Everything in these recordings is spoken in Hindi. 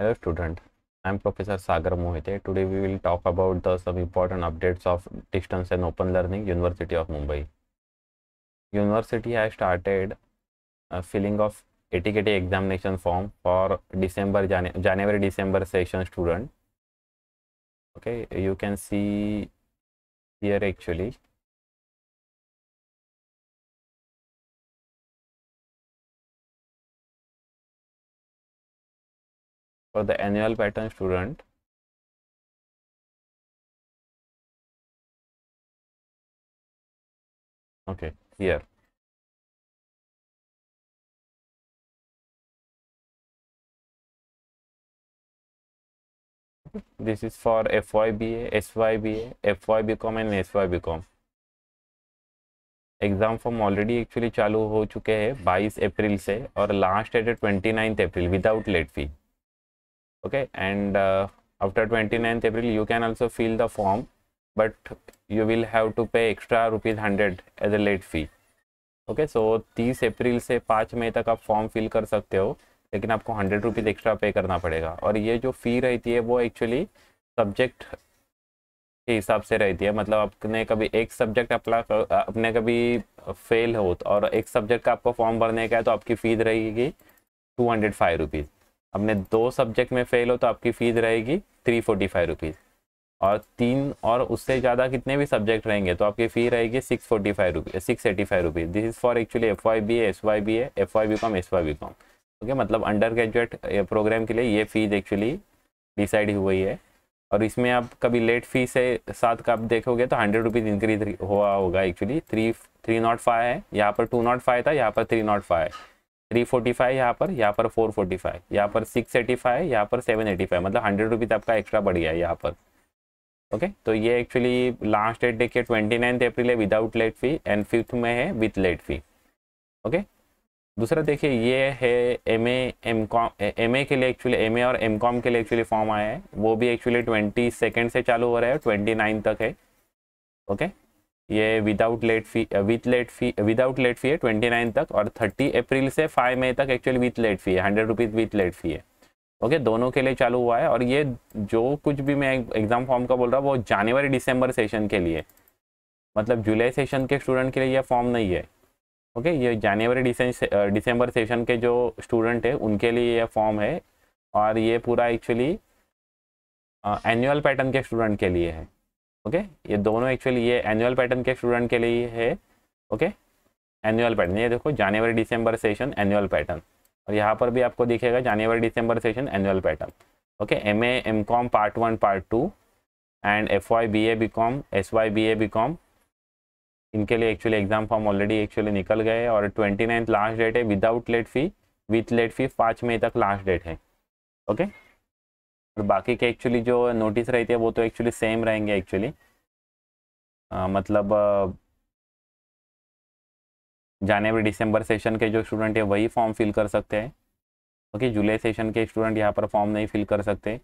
Hello student, I am Professor Sagar Mohite. Today we will talk about the some important updates of distance and open learning University of Mumbai. University has started a filling of etiquette examination form for December Jan January December session student. Okay, you can see here actually for the annual pattern student okay here this is for FYBA, SYBA, FYBCOM and SYBCOM. Exam form already actually चालू हो चुके हैं 22 अप्रैल से और लास्ट डेट है 29 April without late fee okay and uh, after 29th April you can also fill the form but you will have to pay extra rupees 100 as a late fee okay so तीस अप्रैल से पाँच मई तक आप फॉर्म फिल कर सकते हो लेकिन आपको हंड्रेड रुपीज़ एक्स्ट्रा पे करना पड़ेगा और ये जो फ़ी रहती है वो एक्चुअली सब्जेक्ट के हिसाब से रहती है मतलब आपने कभी एक सब्जेक्ट अपना अपने कभी फेल हो और एक सब्जेक्ट का आपको फॉर्म भरने का है तो आपकी फ़ीस रहेगी टू हंड्रेड फाइव रुपीज़ अपने दो सब्जेक्ट में फेल हो तो आपकी फ़ीस रहेगी थ्री फोर्टी फाइव रुपीज़ और तीन और उससे ज़्यादा कितने भी सब्जेक्ट रहेंगे तो आपकी फ़ी रहेगी six forty five rupees six eighty five rupees this is for actually F Y B S Y B F Y B com S Y B com okay मतलब अंडर ग्रेजुएट प्रोग्राम के लिए ये फ़ीस एक्चुअली डिसाइड हुई है और इसमें आप कभी लेट फी से साथ का आप देखोगे तो हंड्रेड रुपीज़ इंक्रीज हुआ होगा actually three three nought five है यहाँ पर टू नॉट फाइव था यहाँ पर थ्री नॉट फाइव है थ्री फोर्टी फाइव यहाँ पर यहाँ पर फोर फोर्टी फाइव यहाँ पर सिक्स एटी फाइव यहाँ पर सेवन एटी फाइव मतलब हंड्रेड रुपीज़ आपका एक्स्ट्रा बढ़ गया है यहाँ पर ओके okay? तो ये एक्चुअली लास्ट डेट देखिए ट्वेंटी नाइन्थ अप्रैल है without late fee and fifth में है विथ लेट फी ओके दूसरा देखिए ये है M A M com M A के लिए एक्चुअली एम ए और एम कॉम के लिए एक्चुअली फॉर्म आया है वो भी एक्चुअली ट्वेंटी सेकेंड से चालू हो रहा है ट्वेंटी नाइन तक है ओके okay? ये without late fee with late fee without late fee है ट्वेंटी नाइन तक और थर्टी अप्रैल से फाइव मई तक एक्चुअली विथ लेट फी है hundred rupees with late fee है ओके दोनों के लिए चालू हुआ है और ये जो कुछ भी मैं एग्ज़ाम फॉर्म का बोल रहा हूँ वो जनवरी दिसंबर सेशन के लिए मतलब जुलाई सेशन के स्टूडेंट के लिए यह फॉर्म नहीं है ओके ये जनवरी दिसंबर सेशन के जो स्टूडेंट है उनके लिए यह फॉर्म है और ये पूरा एक्चुअली एनुअल पैटर्न के स्टूडेंट के लिए है ओके ये दोनों एक्चुअली ये एनुअल पैटर्न के स्टूडेंट के लिए है ओके एनुअल पैटर्न ये देखो जनवरी दिसंबर सेशन एनुअल पैटर्न और यहाँ पर भी आपको दिखेगा जनवरी दिसंबर session annual pattern okay M M com part one part two and F Y B A B com S Y B A B com इनके लिए actually exam form already actually निकल गए और ट्वेंटी नाइन्थ लास्ट डेट है without late fee with late fee पाँच मई तक लास्ट डेट है ओके okay? बाकी के एक्चुअली जो नोटिस रहती है वो तो एक्चुअली सेम रहेंगे एक्चुअली मतलब जनवरी दिसंबर सेशन के जो स्टूडेंट है वही फॉर्म फिल कर सकते हैं ओके जुलाई सेशन के स्टूडेंट यहाँ पर फॉर्म नहीं फिल कर सकते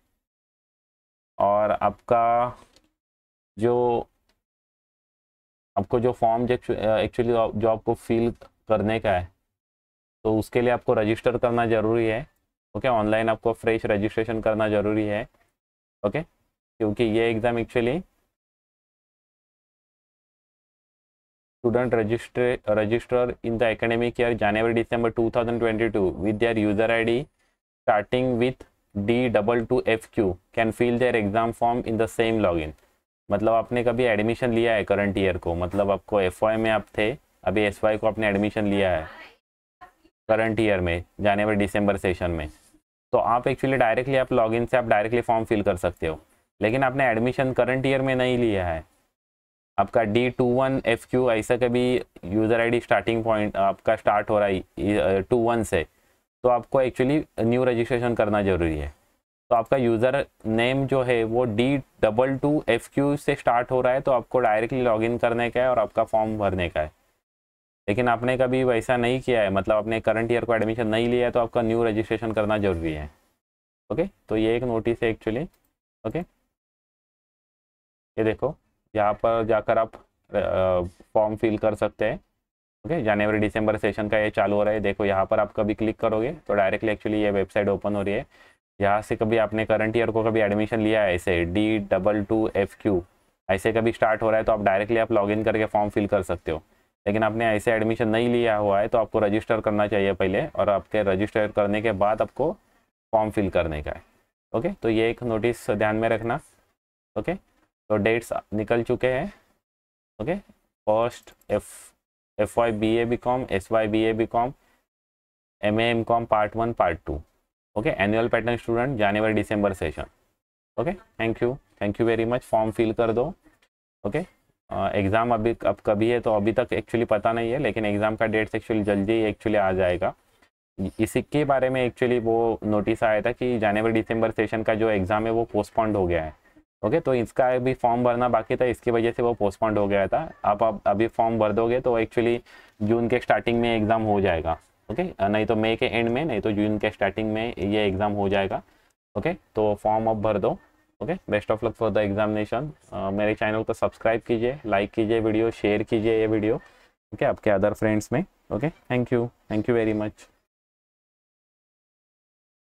और आपका जो आपको जो फॉर्म जो एक्चुअली जो आपको फिल करने का है तो उसके लिए आपको रजिस्टर करना ज़रूरी है ओके ऑनलाइन आपको फ्रेश रजिस्ट्रेशन करना ज़रूरी है ओके क्योंकि ये exam actually student register register in the academic year January December 2022 with their user ID starting with D double two F Q can fill their exam form in the same login मतलब आपने कभी एडमिशन लिया है करंट ईयर को मतलब आपको एफ वाई में आप थे अभी एस वाई को आपने एडमिशन लिया है करंट ईयर में जनवरी दिसंबर सेशन में तो आप एक्चुअली डायरेक्टली आप लॉगिन से आप डायरेक्टली फॉर्म फिल कर सकते हो लेकिन आपने एडमिशन करंट ईयर में नहीं लिया है आपका D two one F Q ऐसा कभी यूज़र आईडी स्टार्टिंग पॉइंट आपका स्टार्ट हो रहा है टू वन से तो आपको एक्चुअली न्यू रजिस्ट्रेशन करना ज़रूरी है तो आपका यूज़र नेम जो है वो D double two F Q से स्टार्ट हो रहा है तो आपको डायरेक्टली लॉगिन करने का है और आपका फॉर्म भरने का है लेकिन आपने कभी वैसा नहीं किया है मतलब आपने करंट ईयर को एडमिशन नहीं लिया है तो आपका न्यू रजिस्ट्रेशन करना ज़रूरी है ओके तो ये एक नोटिस है एक्चुअली ओके ये देखो यहाँ पर जाकर आप फॉर्म फिल कर सकते हैं ओके जनवरी दिसंबर सेशन का ये चालू हो रहा है देखो यहाँ पर आप कभी क्लिक करोगे तो डायरेक्टली एक्चुअली ये वेबसाइट ओपन हो रही है यहाँ से कभी आपने करंट ईयर को कभी एडमिशन लिया है ऐसे D double two F Q ऐसे कभी स्टार्ट हो रहा है तो आप डायरेक्टली आप लॉगिन करके फॉर्म फिल कर सकते हो लेकिन आपने ऐसे एडमिशन नहीं लिया हुआ है तो आपको रजिस्टर करना चाहिए पहले और आपके रजिस्टर करने के बाद आपको फॉर्म फिल करने का है ओके तो ये एक नोटिस ध्यान में रखना ओके तो डेट्स निकल चुके हैं okay first F F Y B A B com S Y B A B com M A M com part one part two okay annual pattern student January December session okay thank you thank you very much form fill कर दो ओके okay? एग्ज़ाम अभी अब कभी है तो अभी तक एक्चुअली पता नहीं है लेकिन एग्ज़ाम का डेट्स एक्चुअली जल्दी ही एक्चुअली आ जाएगा इसी के बारे में एक्चुअली वो नोटिस आया था कि जनवरी दिसंबर सेशन का जो एग्ज़ाम है वो पोस्टपोन्ड हो गया है ओके तो इसका अभी फॉर्म भरना बाकी था इसकी वजह से वो पोस्टपोन्ड हो गया था आप अब अभी फॉर्म भर दोगे तो एक्चुअली जून के स्टार्टिंग में एग्ज़ाम हो जाएगा ओके नहीं तो मई के एंड में नहीं तो जून के स्टार्टिंग में ये एग्ज़ाम हो जाएगा ओके तो फॉर्म अब भर दो okay best of luck for the examination मेरे चैनल को सब्सक्राइब कीजिए लाइक कीजिए वीडियो शेयर कीजिए ये वीडियो ओके okay, आपके अदर फ्रेंड्स में okay thank you thank you very much